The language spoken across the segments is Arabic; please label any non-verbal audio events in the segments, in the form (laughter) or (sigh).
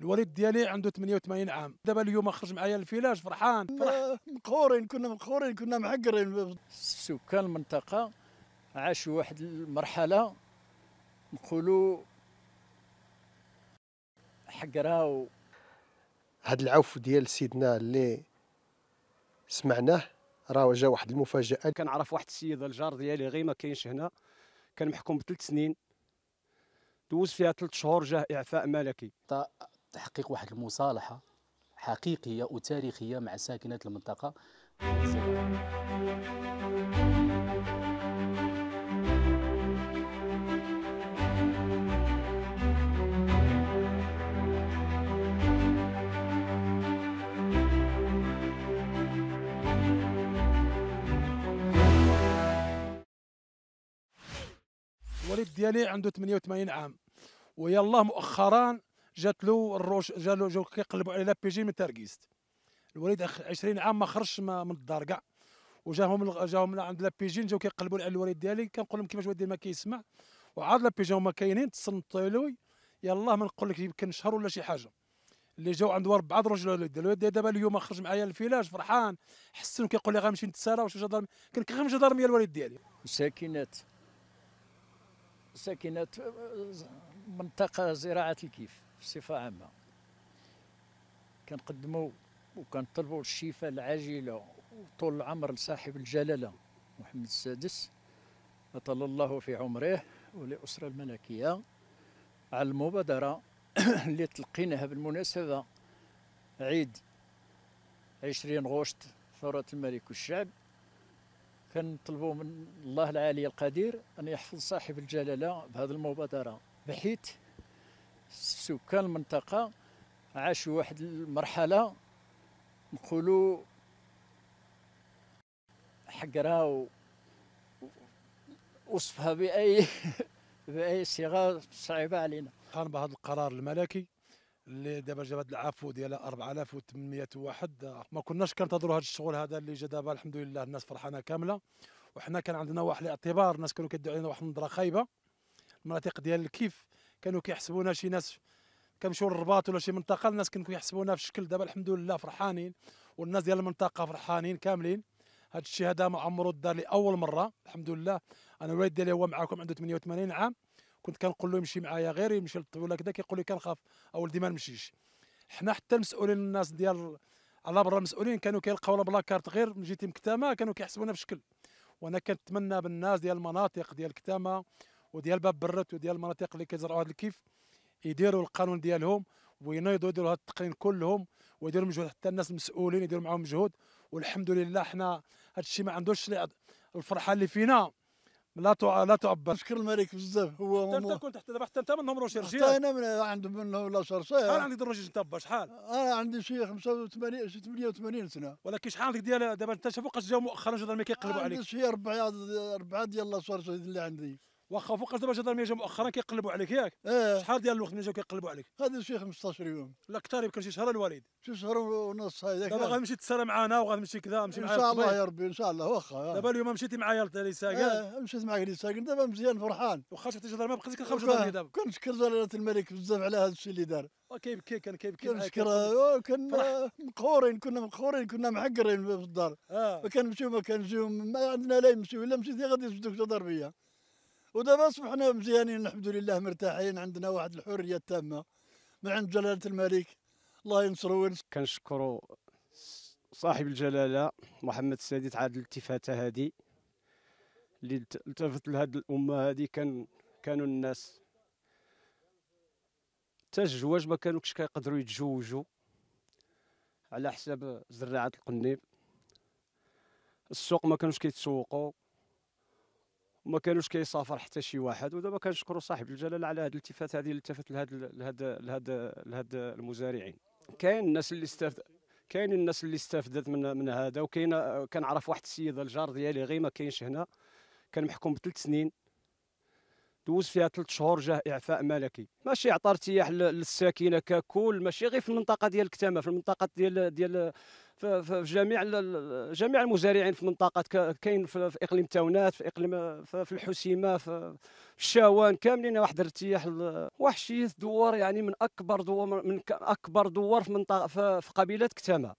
الوالد ديالي عنده 88 عام دابا اليوم خرج معايا الفيلاج فرحان فرح مقهورين كنا مقهورين كنا محقرين سكان المنطقه عاشوا واحد المرحله نقولوا حقراو هاد العوف ديال سيدنا اللي سمعناه راه جا واحد المفاجاه كنعرف واحد السيد الجار ديالي غير ما كاينش هنا كان محكوم بثلاث سنين دوز فيها ثلاث شهور جاه اعفاء ملكي تحقيق واحد المصالحه حقيقيه وتاريخيه مع ساكنات المنطقه الوالد ديالي عنده 88 عام ويلا مؤخرا جات له الروش له جو كيقلبوا على جي من تارغيست الوليد 20 عام ما خرجش من الدار كاع وجاهم جاهم عند جي جاو كيقلبوا على الوالد ديالي كنقول لهم كيفاش والدي ما كيسمع وعاد جي هما كاينين تصنطوا يلاه ما نقول لك يمكن شهر ولا شي حاجه اللي جاو عندو اربعه رجل الوليد الوليد الوالد دابا اليوم خرج معايا الفيلاج فرحان حسن كيقول لي غنمشي نتسارى واش جدار كان كيخمش جدار ميا الوالد ديالي ساكنات ساكنات منطقه زراعه الكيف بصفه عامه كنقدموا وكنطلبوا الشفاء العاجله وطول العمر لصاحب الجلاله محمد السادس أطل الله في عمره وللأسرة الملكية على المبادرة (clears throat) اللي تلقيناها بالمناسبة عيد 20 غشت ثورة الملك والشعب كنطلبوا من الله العالي القدير أن يحفظ صاحب الجلالة بهذه المبادرة بحيث سكان المنطقه عاشوا واحد المرحله نقولوا حقره وصفها باي (laughs) باي صيغه صعيبه علينا قام بهذا القرار الملكي اللي دابا هذا العفو ديال 4801 ما كناش كنتظروا هذا الشغل هذا اللي جا دابا الحمد لله الناس فرحانه كامله وحنا كان عندنا واحد الاعتبار الناس كانوا كيدعوا علينا واحد النظره خايبه المناطق ديال الكيف كانوا كيحسبونا شي ناس كنمشيو للرباط ولا شي منطقه الناس كانوا كيحسبونا في الشكل دابا الحمد لله فرحانين والناس ديال المنطقه فرحانين كاملين هذا الشيء هذا ما عمرو دار لاول مره الحمد لله انا الوالد ديالي هو معاكم عنده 88 عام كنت كنقول له يمشي معايا غير يمشي للطبيب كذا كيقول لي كنخاف اولدي ما نمشيش حنا حتى المسؤولين الناس ديال على برا المسؤولين كانوا كيلقاو بلا غير من جيتي مكتامه كانوا كيحسبونا في الشكل وانا كنتمنى بالناس ديال المناطق ديال كتامه وديال باب برت وديال المناطق اللي كيزرعوا هذا الكيف يديروا القانون ديالهم وينيضوا يديروا هذا التقنين كلهم ويديروا مجهود حتى الناس المسؤولين يديروا معاهم مجهود والحمد لله حنا هذا الشيء ما عندوش الفرحه اللي فينا لا تع... لا تعبر نشكر الملك بزاف هو انت كنت حتى دابا حتى انت منهم رشيرشي حتى انا من عند منهم لا شرشي شحال عندك دروجي انت با شحال؟ انا عندي شي 85 شي 88 سنه ولكن شحال عندك ديال دابا انت شوف وقت جا مؤخرا جدران ما كيقلبوا عليك عندي شي 4 4 ديال لا شرشي اللي عندي واخا فوق دابا الجدرميه جا مؤخرا كيقلبوا عليك ياك اه شحال ديال الوقت ملي جاو كيقلبوا عليك هذا شي 15 يوم لا كثر يمكن شي شهر الوالد شي شهر ونص هذاك دابا غنمشي تسرى معانا وغنمشي كذا نمشي معاك ان شاء الله يا ربي ان شاء الله واخا دابا اليوم مشيتي معايا لساكن اه مشيت معاك لساكن دابا مزيان فرحان واخا شفتي ما بقيتي كنخاف الجدرميه دابا كنشكر جلاله الملك بزاف على هذا الشيء اللي دار آه، كيبكي كان كيبكي كنشكر كنا آه، مقهورين كنا مقهورين كنا محقرين في الدار آه. ما كنمشيو ما كنجيو ما عندنا لا نمشيو الا مشيتي غادي يشدوك بيا ودابا اصبحنا مزيانين الحمد لله مرتاحين عندنا واحد الحريه التامه من عند جلاله الملك الله ينصرو وينصر كنشكروا صاحب الجلاله محمد السادس على الالتفاته هذه اللي التفت لهاد الامه هذه كان كانوا الناس حتى الجواج ما كانوش كيقدروا يتزوجوا على حساب زراعه القنيب السوق ما كانوش كيتسوقوا وما كانوش كيسافر حتى شي واحد ودابا كنشكروا صاحب الجلاله على هذه الالتفات هذه اللي التفت لهذا لهذا لهذا لهذا المزارعين كاين الناس اللي استفد كاين الناس اللي استفدت من من هذا وكاين كنعرف واحد السيده الجار ديالي غير ما كاينش هنا كان محكوم بثلاث سنين دوز فيها ثلاث شهور جاه اعفاء ملكي ماشي عطى ارتياح للساكنه ككل ماشي غير في المنطقه ديال كتامه في المنطقه ديال ديال في جميع جميع المزارعين في منطقه كاين في اقليم تاونات في اقليم في الحسيمه في الشاوان كاملين واحد الارتياح وحشيه دوار يعني من اكبر دوار من اكبر دوار في منطقه في قبيله كتامه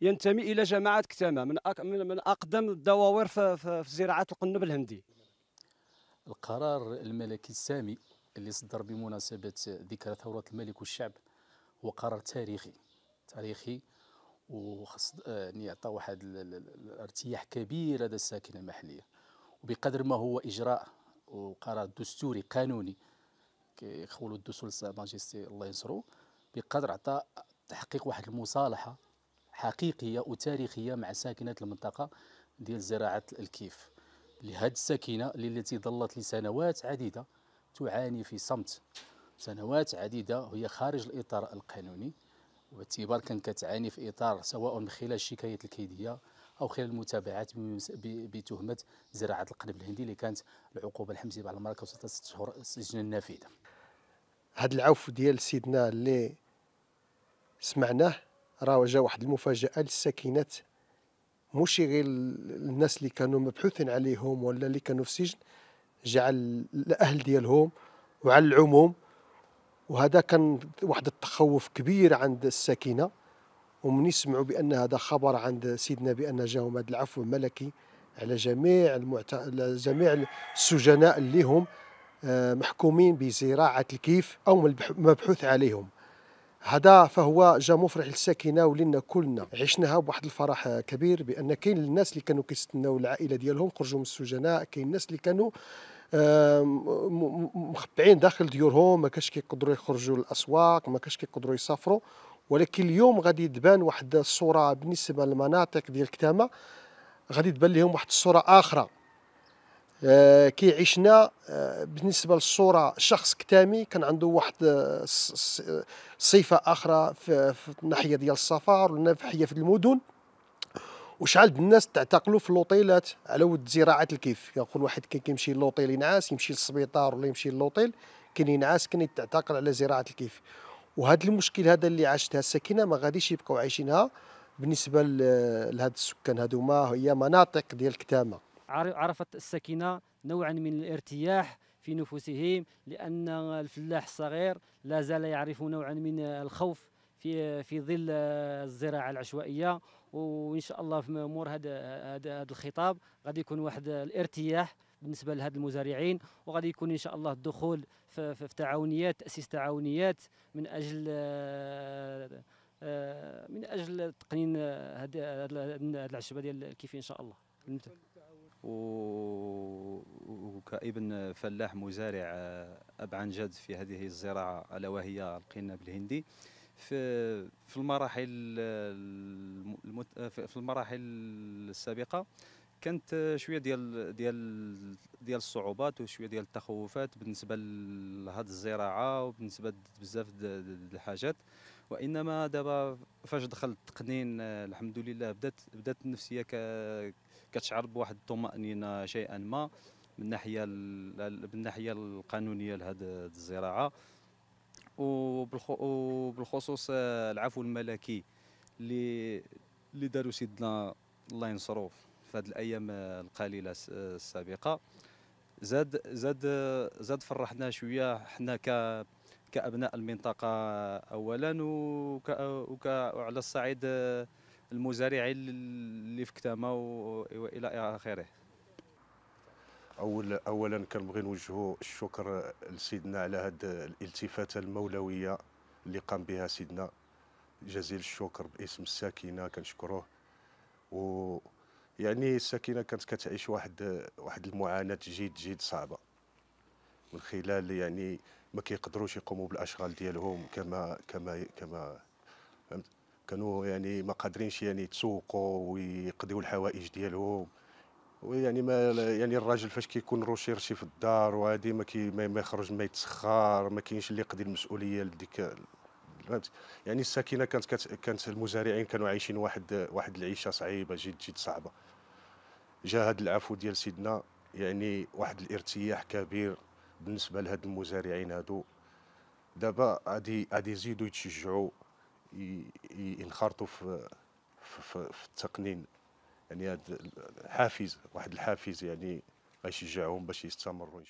ينتمي الى جماعه كتامه من من اقدم الدواوير في, في زراعه القنب الهندي القرار الملكي السامي اللي صدر بمناسبه ذكرى ثوره الملك والشعب هو قرار تاريخي تاريخي وخص يعني آه، يعطى واحد الارتياح كبير لدى الساكنه المحليه وبقدر ما هو اجراء وقرار دستوري قانوني كيقولوا الدستور آه، ماجستي الله ينصرو بقدر عطى تحقيق واحد المصالحه حقيقيه وتاريخيه مع ساكنه المنطقه ديال زراعه الكيف لهذه الساكنه التي ظلت لسنوات عديده تعاني في صمت سنوات عديده وهي خارج الاطار القانوني واعتبار كان كتعاني في اطار سواء من خلال الشكايات الكيديه او خلال المتابعات بتهمه زراعه القنب الهندي اللي كانت العقوبه الحمسيه على المركب وصلت ست شهور سجن النافذه هذا العوف ديال سيدنا اللي سمعناه راه جا واحد المفاجاه للساكنات ماشي غير الناس اللي كانوا مبحوثين عليهم ولا اللي كانوا في السجن جعل الاهل ديالهم وعلى العموم وهذا كان واحد التخوف كبير عند الساكنه ومن يسمعوا بان هذا خبر عند سيدنا بان جاهم هذا العفو الملكي على جميع المعت... على جميع السجناء اللي هم آه، محكومين بزراعه الكيف او مبحوث عليهم هذا فهو جا مفرح للساكنه ولنا كلنا عشناها بواحد الفرح كبير بان كاين الناس اللي كانوا كيستناو العائله ديالهم خرجوا من السجناء كاين الناس اللي كانوا مخبعين داخل ديورهم ما كاش كيقدروا يخرجوا للاسواق ما كاش كيقدروا يسافروا ولكن اليوم غادي تبان واحد الصوره بالنسبه للمناطق ديال كتامه غادي تبان لهم واحد الصوره اخرى آه كيعيشنا آه بالنسبه للصوره شخص كتامي كان عنده واحد آه، صفه اخرى في, الناحيه ديال السفر والناحيه في المدن وشحال الناس تعتقلوا في الاوطيلات على ود زراعه الكيف كنقول واحد كيمشي للوطيل ينعس يمشي للسبيطار ولا يمشي للوطيل كاين ينعس كاين يتعتقل على زراعه الكيف وهذا المشكل هذا اللي عاشتها الساكنه ما غاديش يبقاو عايشينها بالنسبه لهاد السكان هذوما هي مناطق ديال الكتامه عرفت الساكنه نوعا من الارتياح في نفوسهم لان الفلاح الصغير لا زال يعرف نوعا من الخوف في في ظل الزراعه العشوائيه وان شاء الله في مور هذا هذا الخطاب غادي يكون واحد الارتياح بالنسبه لهاد المزارعين وغادي يكون ان شاء الله الدخول في, في تعاونيات تاسيس تعاونيات من اجل آه، من اجل تقنين هذه العشبه ديال كيف ان شاء الله وكابن فلاح مزارع آه، ابعن جد في هذه الزراعه الا وهي القناب الهندي في في المراحل في المراحل السابقه كانت شويه ديال ديال ديال الصعوبات وشويه ديال التخوفات بالنسبه لهذه الزراعه وبالنسبه بزاف الحاجات وانما دابا فاش دخل التقنين الحمد لله بدات بدات النفسيه كتشعر بواحد الطمانينه شيئا ما من ناحيه من ناحيه القانونيه لهذه الزراعه وبالخصوص آه، العفو الملكي اللي اللي داروا سيدنا الله ينصرو في هذه الايام آه، القليله آه، السابقه زاد زاد زاد فرحنا شويه حنا ك كابناء المنطقه اولا وعلى الصعيد المزارعين اللي في كتامه والى اخره اولا اولا كنبغي نوجهوا الشكر لسيدنا على هذه الالتفاته المولويه اللي قام بها سيدنا جزيل الشكر باسم الساكنه كنشكروه و يعني الساكنه كانت كتعيش واحد واحد المعاناه جد جد صعبه من خلال يعني ما كيقدروش يقوموا بالاشغال ديالهم كما كما كما كانوا يعني ما قادرينش يعني يتسوقوا ويقضيوا الحوائج ديالهم ويعني ما يعني الراجل فاش كيكون روشيرشي في الدار وهادي ما كي ما يخرج ما يتسخر ما كاينش اللي يقضي المسؤوليه لديك يعني الساكنه كانت كانت, كانت المزارعين كانوا عايشين واحد واحد العيشه صعيبه جد جد صعبه جا هذا العفو ديال سيدنا يعني واحد الارتياح كبير بالنسبه لهاد المزارعين هادو دابا غادي غادي يزيدوا يتشجعوا ينخرطوا في في, في, في التقنين يعني هذا الحافز واحد الحافز يعني غيشجعهم باش يستمروا